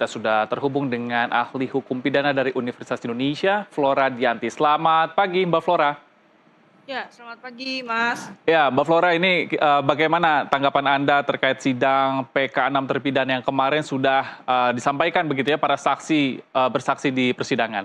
kita sudah terhubung dengan ahli hukum pidana dari Universitas Indonesia, Flora Dianti. Selamat pagi, Mbak Flora. Ya, selamat pagi, Mas. Ya, Mbak Flora, ini uh, bagaimana tanggapan Anda terkait sidang PK6 terpidana yang kemarin sudah uh, disampaikan begitu ya para saksi uh, bersaksi di persidangan?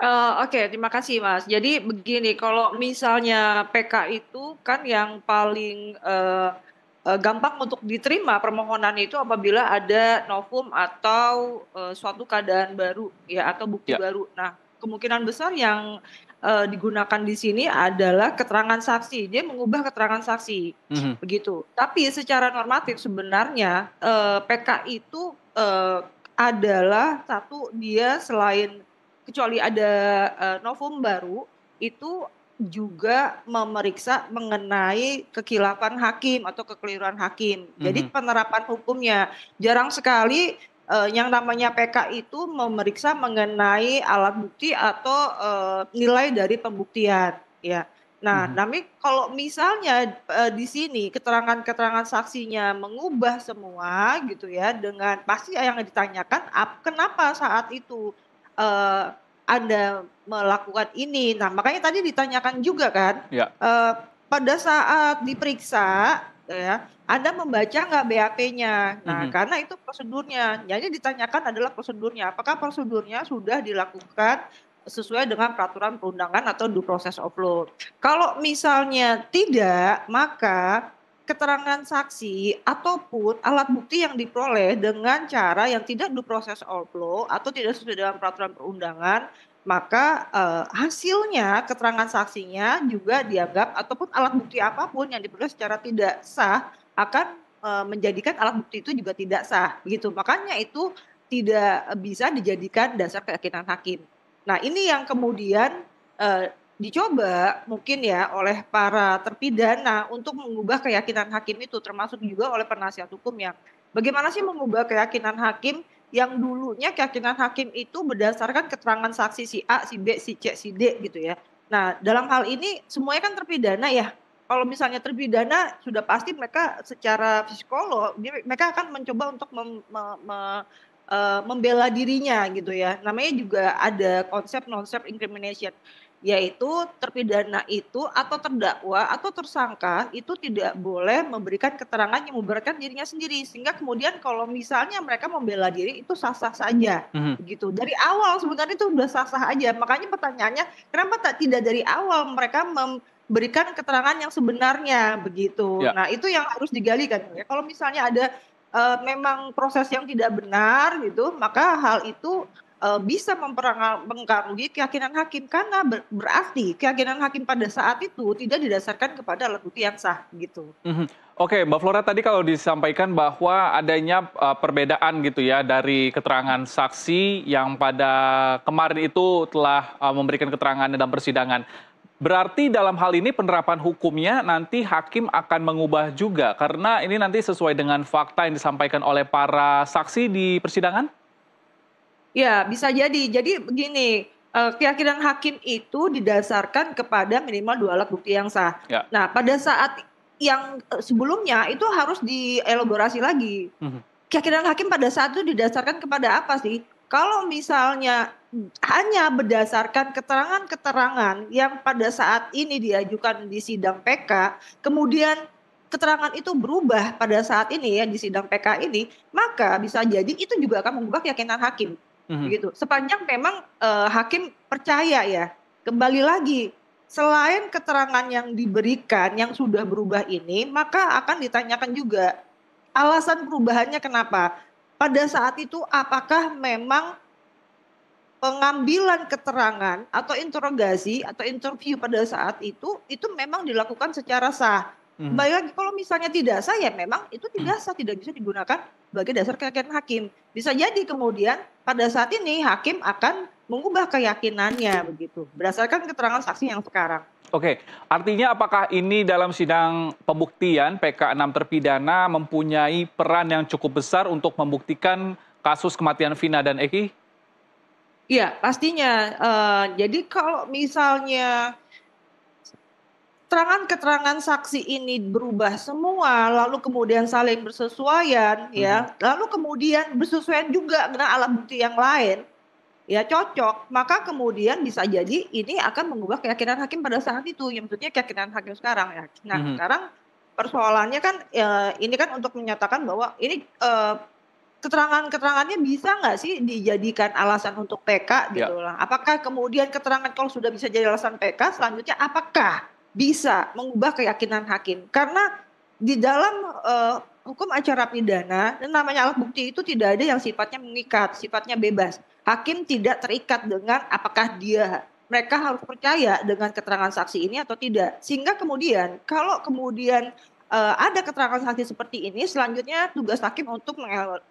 Uh, Oke, okay, terima kasih, Mas. Jadi begini, kalau misalnya PK itu kan yang paling uh, uh, gampang untuk diterima permohonan itu apabila ada novum atau uh, suatu keadaan baru ya atau bukti ya. baru. Nah, kemungkinan besar yang uh, digunakan di sini adalah keterangan saksi. Dia mengubah keterangan saksi. Mm-hmm. Begitu. Tapi secara normatif sebenarnya uh, PK itu uh, adalah satu dia selain kecuali ada uh, novum baru itu juga memeriksa mengenai kekilapan hakim atau kekeliruan hakim. Mm-hmm. Jadi mhm. penerapan hukumnya jarang sekali uh, yang namanya PK itu memeriksa mengenai alat bukti atau uh, nilai dari pembuktian, ya. Nah, mm-hmm. tapi kalau misalnya uh, di sini keterangan-keterangan saksinya mengubah semua gitu ya dengan pasti yang ditanyakan kenapa saat itu uh, anda melakukan ini. Nah, makanya tadi ditanyakan juga kan, ya. uh, pada saat diperiksa, ya, Anda membaca nggak BAP-nya. Nah, mm -hmm. karena itu prosedurnya. Jadi ditanyakan adalah prosedurnya. Apakah prosedurnya sudah dilakukan sesuai dengan peraturan perundangan atau due process of law. Kalau misalnya tidak, maka keterangan saksi ataupun alat bukti yang diperoleh dengan cara yang tidak diproses all atau tidak sesuai dengan peraturan perundangan, maka eh, hasilnya keterangan saksinya juga dianggap ataupun alat bukti apapun yang diperoleh secara tidak sah akan eh, menjadikan alat bukti itu juga tidak sah begitu. Makanya itu tidak bisa dijadikan dasar keyakinan hakim. Nah, ini yang kemudian eh, dicoba mungkin ya oleh para terpidana untuk mengubah keyakinan hakim itu termasuk juga oleh penasihat hukum yang bagaimana sih mengubah keyakinan hakim yang dulunya keyakinan hakim itu berdasarkan keterangan saksi si A, si B, si C, si D gitu ya. Nah, dalam hal ini semuanya kan terpidana ya. Kalau misalnya terpidana sudah pasti mereka secara psikolog mereka akan mencoba untuk mem, me, me, uh, membela dirinya gitu ya. Namanya juga ada konsep non-self incrimination yaitu terpidana itu atau terdakwa atau tersangka itu tidak boleh memberikan keterangan yang memberatkan dirinya sendiri sehingga kemudian kalau misalnya mereka membela diri itu sah-sah saja mm-hmm. gitu dari awal sebenarnya itu sudah sah-sah aja makanya pertanyaannya kenapa tak tidak dari awal mereka memberikan keterangan yang sebenarnya begitu yeah. nah itu yang harus digali kan ya kalau misalnya ada uh, memang proses yang tidak benar gitu, maka hal itu uh, bisa mempengaruhi keyakinan hakim karena ber berarti keyakinan hakim pada saat itu tidak didasarkan kepada alat bukti yang sah gitu. Mm -hmm. Oke, Mbak Flora tadi kalau disampaikan bahwa adanya uh, perbedaan gitu ya dari keterangan saksi yang pada kemarin itu telah uh, memberikan keterangan dalam persidangan. Berarti dalam hal ini penerapan hukumnya nanti hakim akan mengubah juga karena ini nanti sesuai dengan fakta yang disampaikan oleh para saksi di persidangan? Ya, bisa jadi. Jadi begini, eh, keyakinan hakim itu didasarkan kepada minimal dua alat bukti yang sah. Ya. Nah, pada saat yang eh, sebelumnya itu harus dielaborasi lagi. Mhm. Keyakinan hakim pada saat itu didasarkan kepada apa sih? Kalau misalnya hanya berdasarkan keterangan-keterangan yang pada saat ini diajukan di sidang PK, kemudian keterangan itu berubah pada saat ini ya di sidang PK ini, maka bisa jadi itu juga akan mengubah keyakinan hakim. Mm-hmm. Gitu. Sepanjang memang e, hakim percaya ya. Kembali lagi, selain keterangan yang diberikan yang sudah berubah ini, maka akan ditanyakan juga alasan perubahannya kenapa. Pada saat itu apakah memang pengambilan keterangan atau interogasi atau interview pada saat itu itu memang dilakukan secara sah. Hmm. Baik lagi kalau misalnya tidak sah ya memang itu hmm. tidak sah tidak bisa digunakan sebagai dasar keyakinan hakim. Bisa jadi kemudian pada saat ini hakim akan mengubah keyakinannya begitu berdasarkan keterangan saksi yang sekarang. Oke, artinya apakah ini dalam sidang pembuktian PK 6 terpidana mempunyai peran yang cukup besar untuk membuktikan kasus kematian Vina dan Eki? Iya, pastinya. Uh, jadi kalau misalnya keterangan-keterangan saksi ini berubah semua, lalu kemudian saling bersesuaian, ya, hmm. ya, lalu kemudian bersesuaian juga dengan alat bukti yang lain, ya cocok, maka kemudian bisa jadi ini akan mengubah keyakinan hakim pada saat itu, yang maksudnya keyakinan hakim sekarang ya. Nah, hmm. sekarang persoalannya kan ya, ini kan untuk menyatakan bahwa ini uh, keterangan-keterangannya bisa nggak sih dijadikan alasan untuk PK ya. gitu ya. lah. Apakah kemudian keterangan kalau sudah bisa jadi alasan PK, selanjutnya apakah bisa mengubah keyakinan hakim? Karena di dalam uh, hukum acara pidana, namanya alat bukti itu tidak ada yang sifatnya mengikat, sifatnya bebas. Hakim tidak terikat dengan apakah dia mereka harus percaya dengan keterangan saksi ini atau tidak. Sehingga kemudian kalau kemudian uh, ada keterangan saksi seperti ini, selanjutnya tugas hakim untuk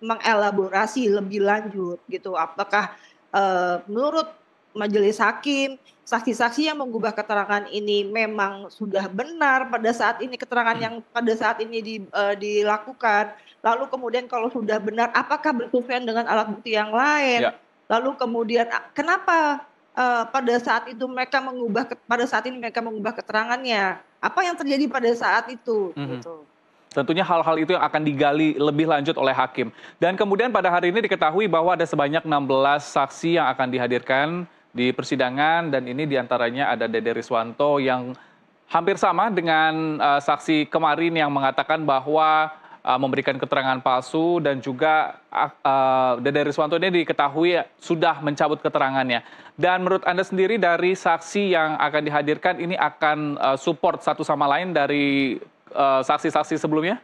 mengelaborasi lebih lanjut gitu. Apakah uh, menurut majelis hakim saksi-saksi yang mengubah keterangan ini memang sudah benar pada saat ini keterangan yang pada saat ini di, uh, dilakukan lalu kemudian kalau sudah benar apakah bersufian dengan alat bukti yang lain ya. lalu kemudian kenapa uh, pada saat itu mereka mengubah pada saat ini mereka mengubah keterangannya apa yang terjadi pada saat itu mm -hmm. gitu. Tentunya hal-hal itu yang akan digali lebih lanjut oleh hakim. Dan kemudian pada hari ini diketahui bahwa ada sebanyak 16 saksi yang akan dihadirkan di persidangan dan ini diantaranya ada Dede Riswanto yang hampir sama dengan uh, saksi kemarin yang mengatakan bahwa Uh, memberikan keterangan palsu dan juga uh, uh Dede Riswanto ini diketahui sudah mencabut keterangannya. Dan menurut Anda sendiri dari saksi yang akan dihadirkan ini akan uh, support satu sama lain dari saksi-saksi sebelumnya?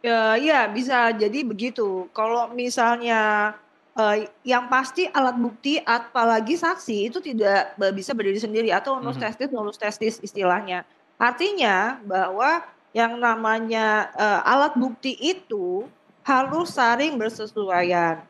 Ya, ya, bisa jadi begitu. Kalau misalnya eh, yang pasti alat bukti apalagi saksi itu tidak bisa berdiri sendiri atau mhm. nulus testis nulus testis istilahnya. Artinya bahwa yang namanya uh, alat bukti itu harus saring bersesuaian.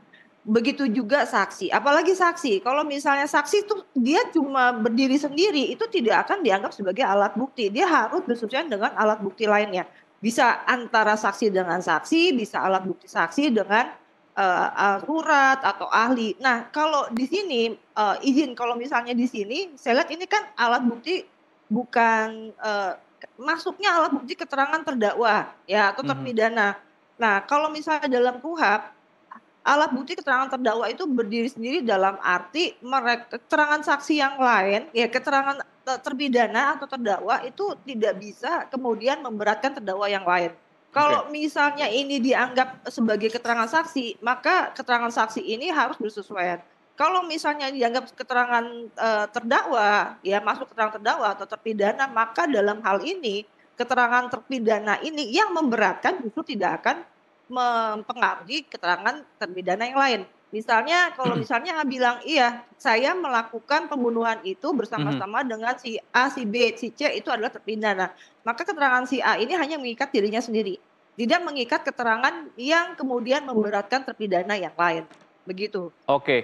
Begitu juga saksi, apalagi saksi. Kalau misalnya saksi itu dia cuma berdiri sendiri, itu tidak akan dianggap sebagai alat bukti. Dia harus bersesuaian dengan alat bukti lainnya. Bisa antara saksi dengan saksi, bisa alat bukti saksi dengan uh, eh, surat atau ahli. Nah, kalau di sini uh, izin kalau misalnya di sini saya lihat ini kan alat bukti bukan uh, masuknya alat bukti keterangan terdakwa ya atau mhm. terpidana. Mm -hmm. Nah, kalau misalnya dalam KUHAP alat bukti keterangan terdakwa itu berdiri sendiri dalam arti mereka keterangan saksi yang lain ya keterangan terpidana atau terdakwa itu tidak bisa kemudian memberatkan terdakwa yang lain. Kalau okay. misalnya ini dianggap sebagai keterangan saksi, maka keterangan saksi ini harus bersesuaian. Kalau misalnya dianggap keterangan e, terdakwa, ya masuk keterangan terdakwa atau terpidana, maka dalam hal ini keterangan terpidana ini yang memberatkan justru tidak akan mempengaruhi keterangan terpidana yang lain. Misalnya kalau hmm. misalnya A bilang iya, saya melakukan pembunuhan itu bersama-sama hmm. dengan si A, si B, si C itu adalah terpidana. Maka keterangan si A ini hanya mengikat dirinya sendiri, tidak mengikat keterangan yang kemudian memberatkan terpidana yang lain. Begitu. Oke.